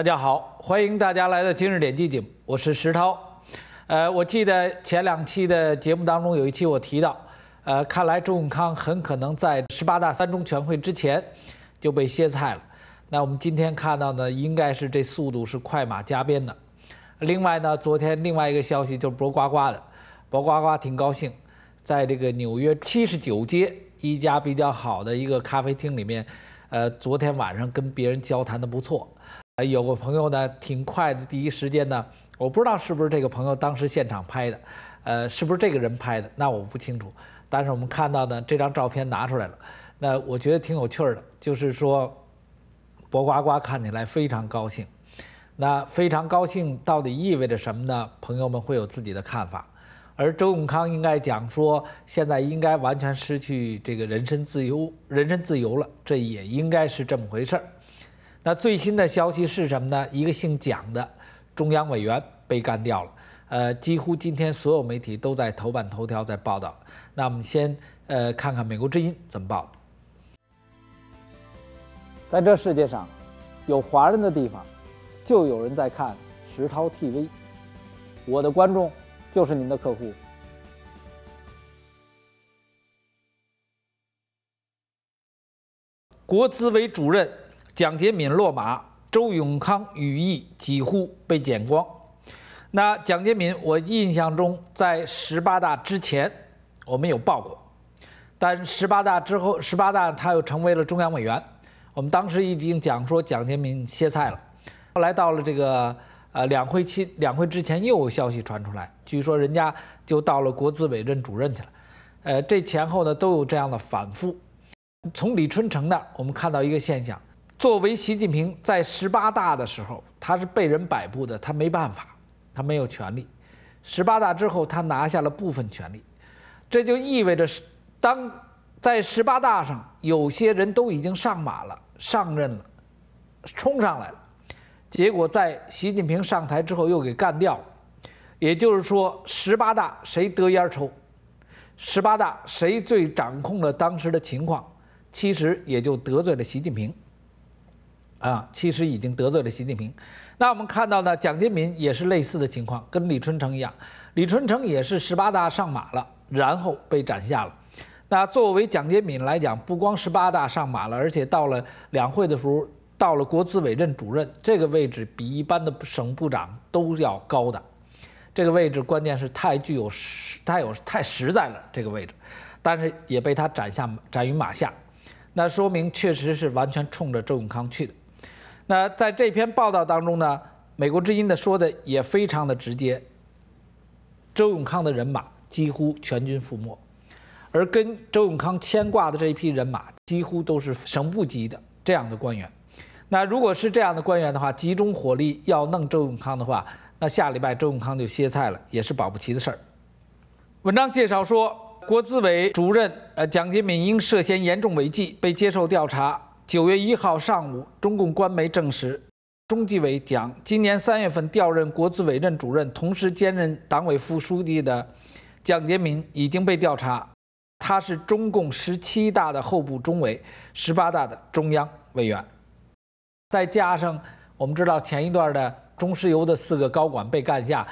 大家好，欢迎大家来到今日点击锦。我是石涛。呃，我记得前两期的节目当中有一期我提到，呃，看来周永康很可能在十八大三中全会之前就被歇菜了。那我们今天看到呢，应该是这速度是快马加鞭的。另外呢，昨天另外一个消息就是博呱呱的，博呱呱挺高兴，在这个纽约七十九街一家比较好的一个咖啡厅里面，呃，昨天晚上跟别人交谈的不错。有个朋友呢，挺快的，第一时间呢，我不知道是不是这个朋友当时现场拍的，呃，是不是这个人拍的，那我不清楚。但是我们看到呢，这张照片拿出来了，那我觉得挺有趣的，就是说，博瓜瓜看起来非常高兴，那非常高兴到底意味着什么呢？朋友们会有自己的看法，而周永康应该讲说，现在应该完全失去这个人身自由，人身自由了，这也应该是这么回事儿。那最新的消息是什么呢？一个姓蒋的中央委员被干掉了。呃，几乎今天所有媒体都在头版头条在报道。那我们先呃看看《美国之音》怎么报在这世界上，有华人的地方，就有人在看石涛 TV。我的观众就是您的客户。国资委主任。蒋洁敏落马，周永康羽翼几乎被剪光。那蒋洁敏，我印象中在十八大之前，我们有报过，但十八大之后，十八大他又成为了中央委员。我们当时已经讲说蒋洁敏歇菜了，后来到了这个呃两会期，两会之前又有消息传出来，据说人家就到了国资委任主任去了。呃，这前后呢都有这样的反复。从李春城那儿，我们看到一个现象。作为习近平在十八大的时候，他是被人摆布的，他没办法，他没有权利。十八大之后，他拿下了部分权利，这就意味着，当在十八大上，有些人都已经上马了、上任了、冲上来了，结果在习近平上台之后又给干掉了。也就是说，十八大谁得烟抽，十八大谁最掌控了当时的情况，其实也就得罪了习近平。啊，其实已经得罪了习近平。那我们看到呢，蒋洁敏也是类似的情况，跟李春城一样。李春城也是十八大上马了，然后被斩下了。那作为蒋洁敏来讲，不光十八大上马了，而且到了两会的时候，到了国资委任主任这个位置，比一般的省部长都要高的这个位置，关键是太具有实，太有太实在了这个位置。但是也被他斩下斩于马下，那说明确实是完全冲着周永康去的。那在这篇报道当中呢，《美国之音》的说的也非常的直接。周永康的人马几乎全军覆没，而跟周永康牵挂的这一批人马，几乎都是省部级的这样的官员。那如果是这样的官员的话，集中火力要弄周永康的话，那下礼拜周永康就歇菜了，也是保不齐的事儿。文章介绍说，国资委主任呃蒋洁敏因涉嫌严重违纪，被接受调查。九月一号上午，中共官媒证实，中纪委讲，今年三月份调任国资委任主任，同时兼任党委副书记的蒋洁敏已经被调查。他是中共十七大的候补中委，十八大的中央委员。再加上我们知道前一段的中石油的四个高管被干下，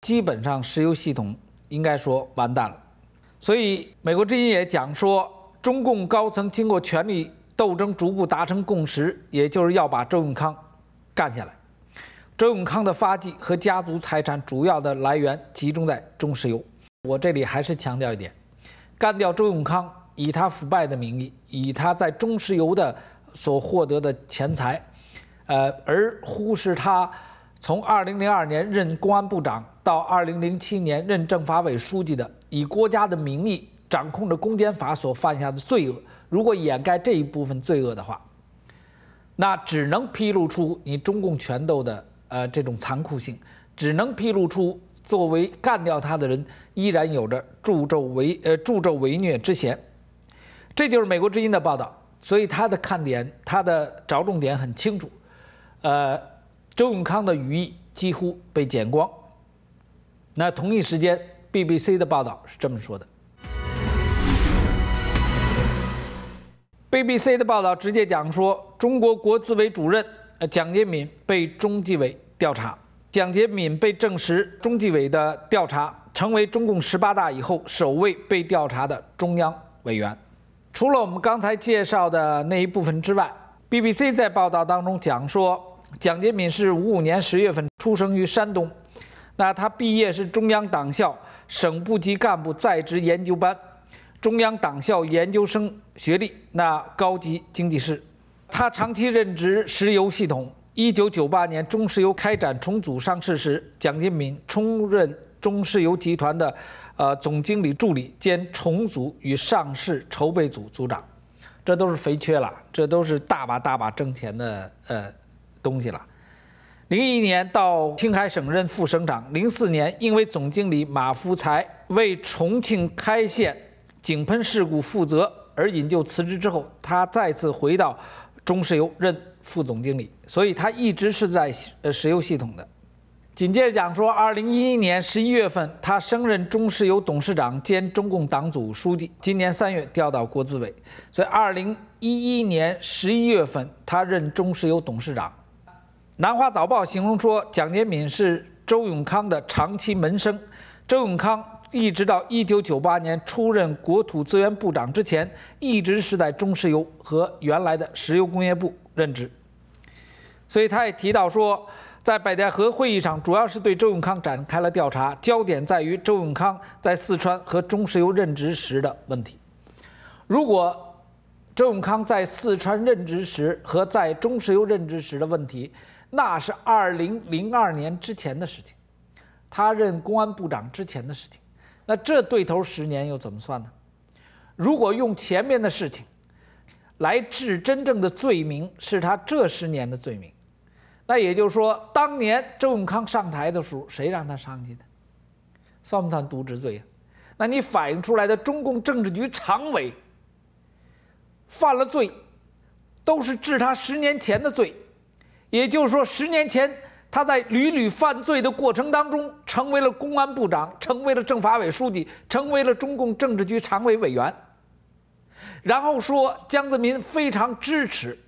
基本上石油系统应该说完蛋了。所以美国之音也讲说，中共高层经过权力。斗争逐步达成共识，也就是要把周永康干下来。周永康的发迹和家族财产主要的来源集中在中石油。我这里还是强调一点：干掉周永康，以他腐败的名义，以他在中石油的所获得的钱财，呃，而忽视他从2002年任公安部长到2007年任政法委书记的，以国家的名义掌控着公检法所犯下的罪恶。如果掩盖这一部分罪恶的话，那只能披露出你中共权斗的呃这种残酷性，只能披露出作为干掉他的人依然有着助纣为呃助纣为虐之嫌。这就是美国之音的报道，所以他的看点他的着重点很清楚。呃，周永康的羽翼几乎被剪光。那同一时间，BBC 的报道是这么说的。BBC 的报道直接讲说，中国国资委主任呃蒋洁敏被中纪委调查，蒋洁敏被证实中纪委的调查成为中共十八大以后首位被调查的中央委员。除了我们刚才介绍的那一部分之外，BBC 在报道当中讲说，蒋洁敏是五五年十月份出生于山东，那他毕业是中央党校省部级干部在职研究班，中央党校研究生。学历那高级经济师，他长期任职石油系统。一九九八年，中石油开展重组上市时，蒋金敏充任中石油集团的，呃总经理助理兼重组与上市筹备组组长。这都是肥缺了，这都是大把大把挣钱的呃东西了。零一年到青海省任副省长，零四年因为总经理马福才为重庆开县井喷事故负责。而引咎辞职之后，他再次回到中石油任副总经理，所以他一直是在呃石油系统的。紧接着讲说，二零一一年十一月份，他升任中石油董事长兼中共党组书记。今年三月调到国资委。所以二零一一年十一月份，他任中石油董事长。南华早报形容说，蒋洁敏是周永康的长期门生，周永康。一直到一九九八年出任国土资源部长之前，一直是在中石油和原来的石油工业部任职。所以他也提到说，在北戴河会议上，主要是对周永康展开了调查，焦点在于周永康在四川和中石油任职时的问题。如果周永康在四川任职时和在中石油任职时的问题，那是二零零二年之前的事情，他任公安部长之前的事情。那这对头十年又怎么算呢？如果用前面的事情来治真正的罪名，是他这十年的罪名。那也就是说，当年周永康上台的时候，谁让他上去的？算不算渎职罪呀？那你反映出来的中共政治局常委犯了罪，都是治他十年前的罪，也就是说十年前。他在屡屡犯罪的过程当中，成为了公安部长，成为了政法委书记，成为了中共政治局常委委员。然后说江泽民非常支持。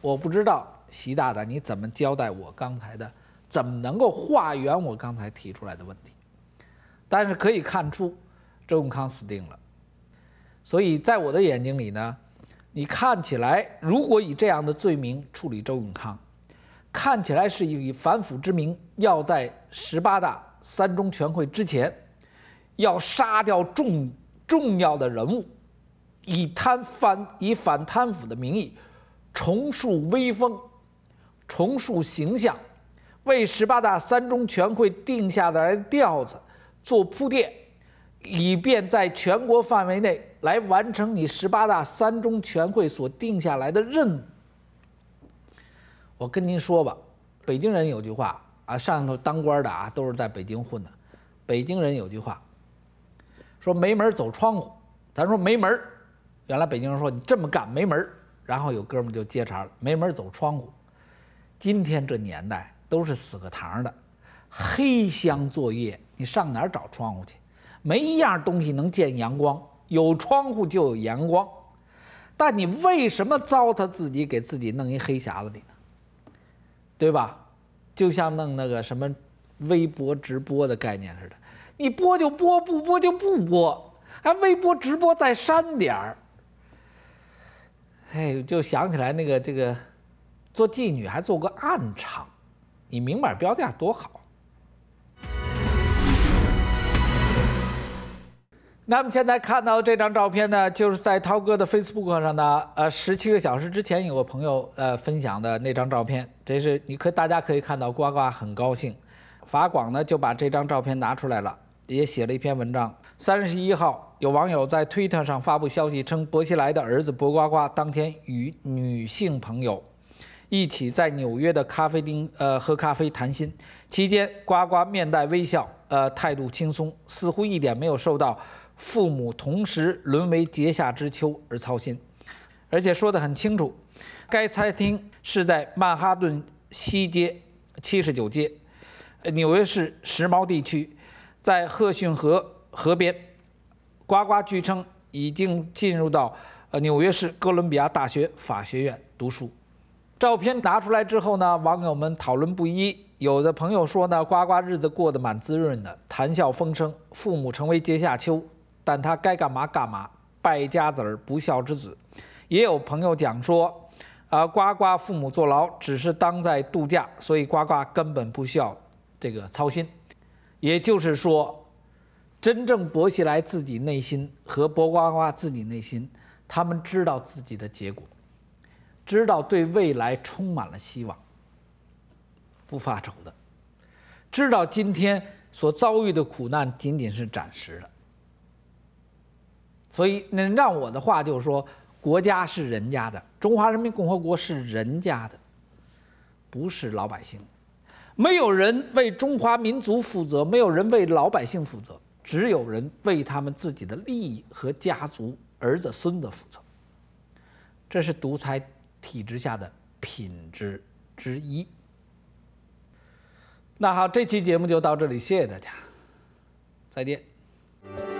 我不知道习大大你怎么交代我刚才的，怎么能够化缘我刚才提出来的问题？但是可以看出，周永康死定了。所以在我的眼睛里呢。你看起来，如果以这样的罪名处理周永康，看起来是以反腐之名，要在十八大三中全会之前，要杀掉重重要的人物，以贪反以反贪腐的名义，重塑威风，重塑形象，为十八大三中全会定下来的调子做铺垫，以便在全国范围内。来完成你十八大三中全会所定下来的任务。我跟您说吧，北京人有句话啊，上头当官的啊都是在北京混的。北京人有句话，说没门走窗户。咱说没门原来北京人说你这么干没门然后有哥们就接茬了，没门走窗户。今天这年代都是死个堂的，黑箱作业，你上哪儿找窗户去？没一样东西能见阳光。有窗户就有阳光，但你为什么糟蹋自己，给自己弄一黑匣子里呢？对吧？就像弄那个什么微博直播的概念似的，你播就播，不播就不播。还微博直播再删点儿。哎，就想起来那个这个，做妓女还做过暗娼，你明码标价多好。那么现在看到这张照片呢，就是在涛哥的 Facebook 上呢，呃，十七个小时之前有个朋友呃分享的那张照片，这是你可大家可以看到，呱呱很高兴。法广呢就把这张照片拿出来了，也写了一篇文章。三十一号，有网友在 Twitter 上发布消息称，薄熙来的儿子薄呱呱当天与女性朋友一起在纽约的咖啡厅呃喝咖啡谈心，期间呱呱面带微笑，呃，态度轻松，似乎一点没有受到。父母同时沦为阶下之囚而操心，而且说得很清楚，该餐厅是在曼哈顿西街七十九街，呃，纽约市时髦地区，在赫逊河河边。呱呱据称已经进入到呃纽约市哥伦比亚大学法学院读书。照片拿出来之后呢，网友们讨论不一，有的朋友说呢，呱呱日子过得蛮滋润的，谈笑风生，父母成为阶下囚。但他该干嘛干嘛，败家子儿，不孝之子。也有朋友讲说，啊呱呱父母坐牢，只是当在度假，所以呱呱根本不需要这个操心。也就是说，真正博熙来自己内心和博呱呱自己内心，他们知道自己的结果，知道对未来充满了希望，不发愁的，知道今天所遭遇的苦难仅仅是暂时的。所以，能让我的话就是说，国家是人家的，中华人民共和国是人家的，不是老百姓。没有人为中华民族负责，没有人为老百姓负责，只有人为他们自己的利益和家族儿子孙子负责。这是独裁体制下的品质之一。那好，这期节目就到这里，谢谢大家，再见。